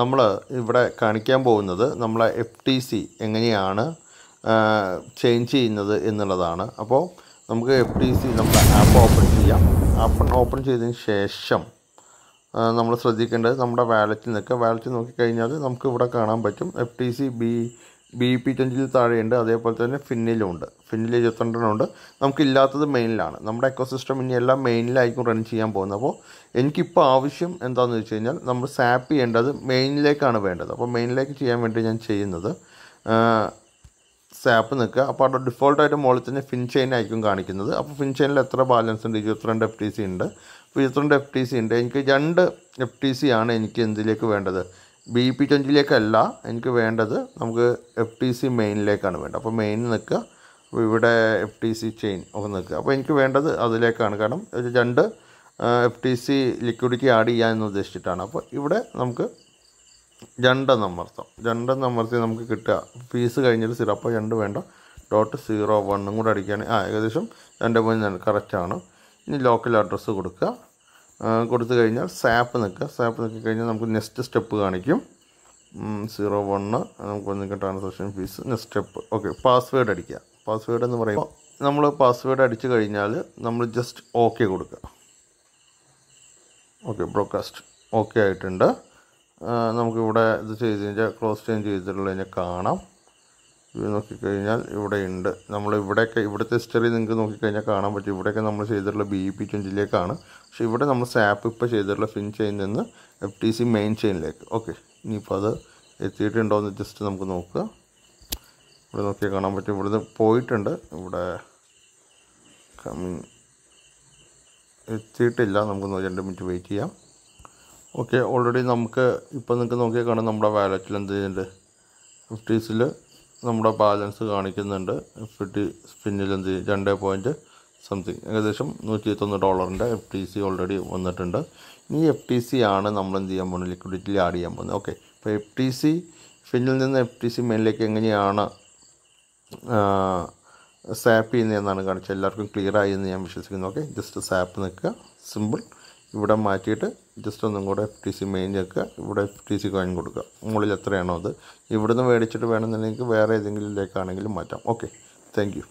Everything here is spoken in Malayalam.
നമ്മൾ ഇവിടെ കാണിക്കാൻ പോകുന്നത് നമ്മളെ എഫ് ടി സി എങ്ങനെയാണ് ചേഞ്ച് ചെയ്യുന്നത് എന്നുള്ളതാണ് അപ്പോൾ നമുക്ക് എഫ് ടി സി നമ്മുടെ ആപ്പ് ഓപ്പൺ ചെയ്യാം ആപ്പ് ഓപ്പൺ ചെയ്തതിന് ശേഷം നമ്മൾ ശ്രദ്ധിക്കേണ്ടത് നമ്മുടെ വാലറ്റിൽ നിൽക്കുക വാലറ്റ് നോക്കിക്കഴിഞ്ഞാൽ നമുക്ക് ഇവിടെ കാണാൻ പറ്റും F T C B B P ട്വൻറ്റിൽ താഴെയുണ്ട് അതേപോലെ തന്നെ ഫിന്നിലും ഉണ്ട് ഫിന്നിൽ ഇരുപത്തിരണ്ടെണ്ണം ഉണ്ട് നമുക്കില്ലാത്തത് മെയിനിലാണ് നമ്മുടെ എക്കോസിസ്റ്റം ഇനി എല്ലാം മെയിനിലായിരിക്കും റൺ ചെയ്യാൻ പോകുന്നത് അപ്പോൾ എനിക്കിപ്പോൾ ആവശ്യം എന്താണെന്ന് വെച്ച് കഴിഞ്ഞാൽ നമ്മൾ സാപ്പ് ചെയ്യേണ്ടത് മെയിനിലേക്കാണ് വേണ്ടത് അപ്പോൾ മെയിനിലേക്ക് ചെയ്യാൻ വേണ്ടി ഞാൻ ചെയ്യുന്നത് സാപ്പ് നിൽക്കുക അപ്പോൾ അവിടെ ഡിഫോൾട്ടായിട്ട് മുകളിൽ തന്നെ ഫിൻ ചെയിൻ കാണിക്കുന്നത് അപ്പോൾ ഫിൻ ചെയിനിൽ എത്ര ബാലൻസ് ഉണ്ട് ഇരുപത്തിരണ്ട് എഫ് ടി സി ഉണ്ട് അപ്പോൾ ഇരുപത്തിരണ്ട് എഫ് ടി സി ഉണ്ട് എനിക്ക് രണ്ട് എഫ് ടി സി ആണ് എനിക്ക് എന്തിലേക്ക് വേണ്ടത് ബി പി ട്വൻറ്റിയിലേക്കല്ല എനിക്ക് വേണ്ടത് നമുക്ക് എഫ് ടി സി മെയിനിലേക്കാണ് വേണ്ടത് അപ്പോൾ മെയിനിൽ നിൽക്കുക അപ്പോൾ ഇവിടെ എഫ് ടി സി ചെയിൻ ഒക്കെ നിൽക്കുക അപ്പോൾ എനിക്ക് വേണ്ടത് അതിലേക്കാണ് കാരണം രണ്ട് F T C liquidity add ചെയ്യാൻ എന്ന് ഉദ്ദേശിച്ചിട്ടാണ് അപ്പോൾ ഇവിടെ നമുക്ക് രണ്ടെന്ന് അമർത്താം രണ്ടെന്ന് അമർത്തി നമുക്ക് കിട്ടുക ഫീസ് കഴിഞ്ഞിട്ട് സീറോ അപ്പോൾ രണ്ട് വേണ്ട ഡോട്ട് സീറോ വണ്ണും കൂടെ അടിക്കുകയാണെങ്കിൽ ആ ഏകദേശം രണ്ട് പോയിന്റ് കറക്റ്റാണ് ഇനി ലോക്കൽ അഡ്രസ്സ് കൊടുക്കുക കൊടുത്തു കഴിഞ്ഞാൽ സാപ്പ് നിൽക്കുക സാപ്പ് നിൽക്കി കഴിഞ്ഞാൽ നമുക്ക് നെക്സ്റ്റ് സ്റ്റെപ്പ് കാണിക്കും സീറോ വണ്ണ് നമുക്ക് ഒന്നിക്ക് transaction fee next step okay password അടിക്കുക പാസ്വേഡ് എന്ന് പറയുമ്പോൾ നമ്മൾ പാസ്വേഡ് അടിച്ചു കഴിഞ്ഞാൽ നമ്മൾ ജസ്റ്റ് ഓക്കെ കൊടുക്കുക ഓക്കെ ബ്രോഡ്കാസ്റ്റ് ഓക്കെ ആയിട്ടുണ്ട് നമുക്കിവിടെ ഇത് ചെയ്ത് കഴിഞ്ഞാൽ ക്ലോസ് ചെയ്ഞ്ച് ചെയ്തിട്ടുള്ള കഴിഞ്ഞാൽ കാണാം ഇത് നോക്കിക്കഴിഞ്ഞാൽ ഇവിടെയുണ്ട് നമ്മൾ ഇവിടെയൊക്കെ ഇവിടുത്തെ ഹിസ്റ്ററി നിങ്ങൾക്ക് നോക്കിക്കഴിഞ്ഞാൽ കാണാൻ പറ്റും ഇവിടെയൊക്കെ നമ്മൾ ചെയ്തിട്ടുള്ള ബി ഇ e പി ട്വൻറ്റിയിലേക്കാണ് പക്ഷേ ഇവിടെ നമ്മൾ സാപ്പ് ഇപ്പോൾ ചെയ്തിട്ടുള്ള ഫിൻ ചെയിൻ നിന്ന് എഫ് ടി സി മെയിൻ ചെയിനിലേക്ക് ഓക്കെ ഇനിയിപ്പോൾ അത് എത്തിയിട്ടുണ്ടോ എന്ന് ജസ്റ്റ് നമുക്ക് നോക്കുക ഇവിടെ നോക്കിയാൽ കാണാൻ പറ്റും ഇവിടുന്ന് പോയിട്ടുണ്ട് ഇവിടെ കമ്മിങ് എത്തിയിട്ടില്ല നമുക്ക് രണ്ട് മിനിറ്റ് വെയിറ്റ് ചെയ്യാം ഓക്കെ ഓൾറെഡി നമുക്ക് ഇപ്പോൾ നിങ്ങൾക്ക് നോക്കിയാൽ കാണാം നമ്മുടെ വാലറ്റിൽ എന്ത് ചെയ്യുന്നുണ്ട് ഫിഫ്റ്റീസിൽ നമ്മുടെ ബാലൻസ് കാണിക്കുന്നുണ്ട് എഫ് ടി സ്പിന്നിൽ എന്ത് രണ്ട് പോയിൻറ്റ് സംതിങ് ഏകദേശം നൂറ്റി ഇരുപത്തൊന്ന് ഡോളറിൻ്റെ എഫ് ടി സി ഓൾറെഡി വന്നിട്ടുണ്ട് ഈ എഫ് ടി സി ആണ് നമ്മൾ എന്ത് ചെയ്യാൻ പോകുന്നത് ലിക്വിഡിറ്റിയിൽ ആഡ് ചെയ്യാൻ പോകുന്നത് ഓക്കെ അപ്പോൾ എഫ് ടി സി ഫിന്നിൽ നിന്ന് എഫ് ടി സി മെയിനിലേക്ക് എങ്ങനെയാണ് സാപ്പ് ചെയ്യുന്നതെന്നാണ് കാണിച്ചത് എല്ലാവർക്കും ക്ലിയർ ആയി എന്ന് ഞാൻ വിശ്വസിക്കുന്നു ഓക്കെ ജസ്റ്റ് സാപ്പ് നിൽക്കുക സിമ്പിൾ ഇവിടെ മാറ്റിയിട്ട് ജസ്റ്റ് ഒന്നും കൂടെ എഫ് ടി സി മെയിൻ ചേർക്കുക ഇവിടെ എഫ് ടി സി കോയിൻ കൊടുക്കുക മുകളിൽ എത്രയാണോ അത് ഇവിടുന്ന് മേടിച്ചിട്ട് വേണമെന്നുണ്ടെങ്കിൽ വേറെ ഏതെങ്കിലും ലേക്കാണെങ്കിലും മാറ്റാം ഓക്കെ താങ്ക്